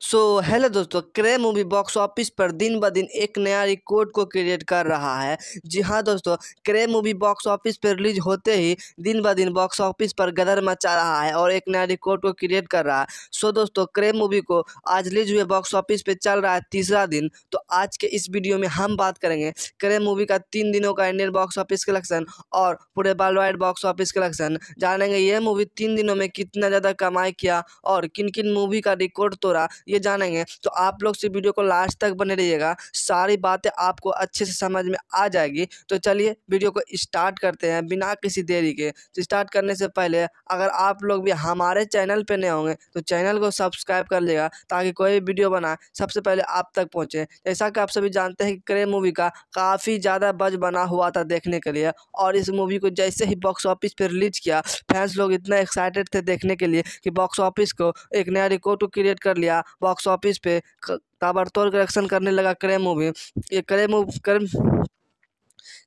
सो so, hello दोस्तों Crew movie box office पर दिन ब दिन एक नया रिकॉर्ड को क्रिएट कर रहा है जी हाँ दोस्तों क्रे मूवी बॉक्स ऑफिस पर रिलीज होते ही दिन ब दिन बॉक्स ऑफिस पर गदर मचा रहा है और एक नया रिकॉर्ड को क्रिएट कर रहा है सो so, दोस्तों क्रे मूवी को आज रिलीज हुए बॉक्स ऑफिस पर चल रहा है तीसरा दिन तो आज के इस वीडियो में हम बात करेंगे करे मूवी का तीन दिनों का इंडियन बॉक्स ऑफिस कलेक्शन और पूरे world wide box office collection जानेंगे यह मूवी तीन दिनों में कितना ज़्यादा कमाई किया और किन किन मूवी का रिकॉर्ड तोड़ा ये जानेंगे तो आप लोग से वीडियो को लास्ट तक बने रहिएगा सारी बातें आपको अच्छे से समझ में आ जाएगी तो चलिए वीडियो को स्टार्ट करते हैं बिना किसी देरी के तो स्टार्ट करने से पहले अगर आप लोग भी हमारे चैनल पर नए होंगे तो चैनल को सब्सक्राइब कर लेगा ताकि कोई भी वीडियो बनाए सबसे पहले आप तक पहुँचे जैसा कि आप सभी जानते हैं कि क्रे मूवी का काफ़ी ज़्यादा बज बना हुआ था देखने के लिए और इस मूवी को जैसे ही बॉक्स ऑफिस पर रिलीज किया फैंस लोग इतना एक्साइटेड थे देखने के लिए कि बॉक्स ऑफिस को एक नया रिकॉर्ड क्रिएट कर लिया बॉक्स ऑफिस पे ताबड़तोड़ करेक्शन करने लगा क्रे मूवी ये Crew movie Crew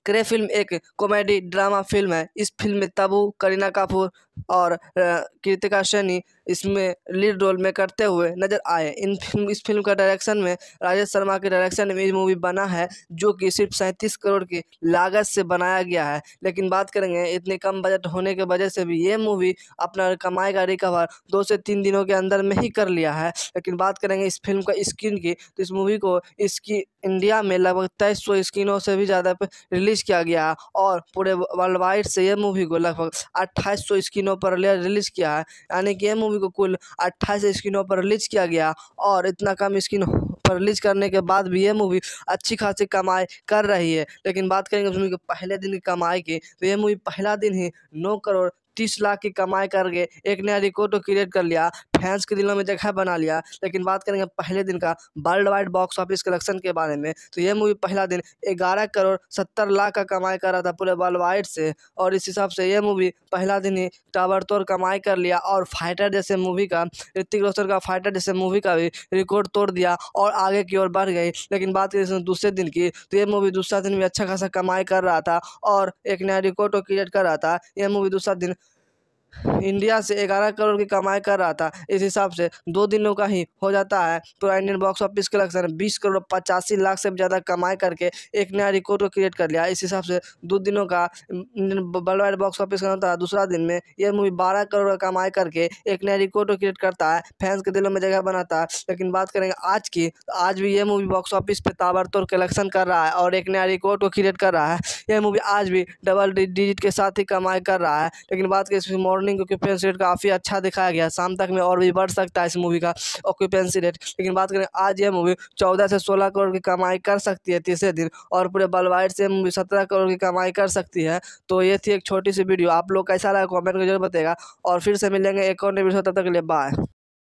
Crew film एक कॉमेडी ड्रामा फिल्म है इस फिल्म में तबू करीना कपूर और कृतिका सैनी इसमें लीड रोल में करते हुए नजर आए इन फिल्म इस फिल्म का डायरेक्शन में राजेश शर्मा के डायरेक्शन में ये मूवी बना है जो कि सिर्फ सैंतीस करोड़ की लागत से बनाया गया है लेकिन बात करेंगे इतने कम बजट होने के वजह से भी ये मूवी अपना कमाई का रिकवर दो से तीन दिनों के अंदर में ही कर लिया है लेकिन बात करेंगे इस फिल्म का स्क्रीन की तो इस मूवी को इसकी इंडिया में लगभग तेईस सौ स्क्रीनों से भी ज़्यादा रिलीज़ किया गया और पूरे वर्ल्ड वाइड से यह मूवी को लगभग अट्ठाईस सौ स्क्रीनों पर रिलीज़ किया है यानी कि यह मूवी को कुल अट्ठाईस स्क्रीनों पर रिलीज किया गया और इतना कम स्क्रीन पर रिलीज करने के बाद भी ये मूवी अच्छी खासी कमाई कर रही है लेकिन बात करेंगे उस मूवी के पहले दिन की कमाई की तो ये मूवी पहला दिन ही नौ करोड़ तीस लाख की कमाई करके एक नया रिकॉर्ड क्रिएट कर लिया फैंस के दिलों में जगह बना लिया लेकिन बात करेंगे पहले दिन का world wide box office collection के बारे में तो यह मूवी पहला दिन ग्यारह करोड़ सत्तर लाख का कमाई कर रहा था पूरे वर्ल्ड वाइड से और इस हिसाब से यह मूवी पहला दिन ही टावर तोड़ कमाई कर लिया और फाइटर जैसे मूवी का ऋतिक रोशन का फाइटर जैसे मूवी का भी रिकॉर्ड तोड़ दिया और आगे की ओर बढ़ गई लेकिन बात करें दूसरे दिन की तो यह मूवी दूसरा दिन भी अच्छा खासा कमाई कर रहा था और एक नया रिकॉर्ड क्रिएट कर रहा था यह मूवी दूसरा दिन इंडिया से ग्यारह करोड़ की कमाई कर रहा था इस हिसाब से दो दिनों का ही हो जाता है पूरा इंडियन बॉक्स ऑफिस कलेक्शन बीस करोड़ पचासी लाख से भी ज़्यादा कमाई करके एक नया रिकॉर्ड को क्रिएट कर लिया इस हिसाब से दो दिनों का वर्ल्ड वाइड बॉक्स ऑफिस का होता है दूसरा दिन में यह मूवी बारह करोड़ का कमाई करके एक नया रिकॉर्ड को क्रिएट करता है फैंस के दिलों में जगह बनाता है लेकिन बात करेंगे आज की तो आज भी यह मूवी बॉक्स ऑफिस पर ताबड़तोड़ कलेक्शन कर रहा है और एक नया रिकॉर्ड को क्रिएट कर रहा है यह मूवी आज भी डबल डिजिट के साथ ही कमाई कर रहा है लेकिन बात करें इसमें मॉर्निंग ऑक्यूपेंसी रेट काफ़ी अच्छा दिखाया गया शाम तक में और भी बढ़ सकता है इस मूवी का ऑक्यूपेंसी रेट लेकिन बात करें आज यह मूवी चौदह से सोलह करोड़ की कमाई कर सकती है तीसरे दिन और पूरे बलवाइट से मूवी सत्रह करोड़ की कमाई कर सकती है तो ये थी एक छोटी सी वीडियो आप लोग कैसा लगा कॉमेंट में जरूर बताएगा और फिर से मिलेंगे एक और नई वीडियो तब तक के लिए बाय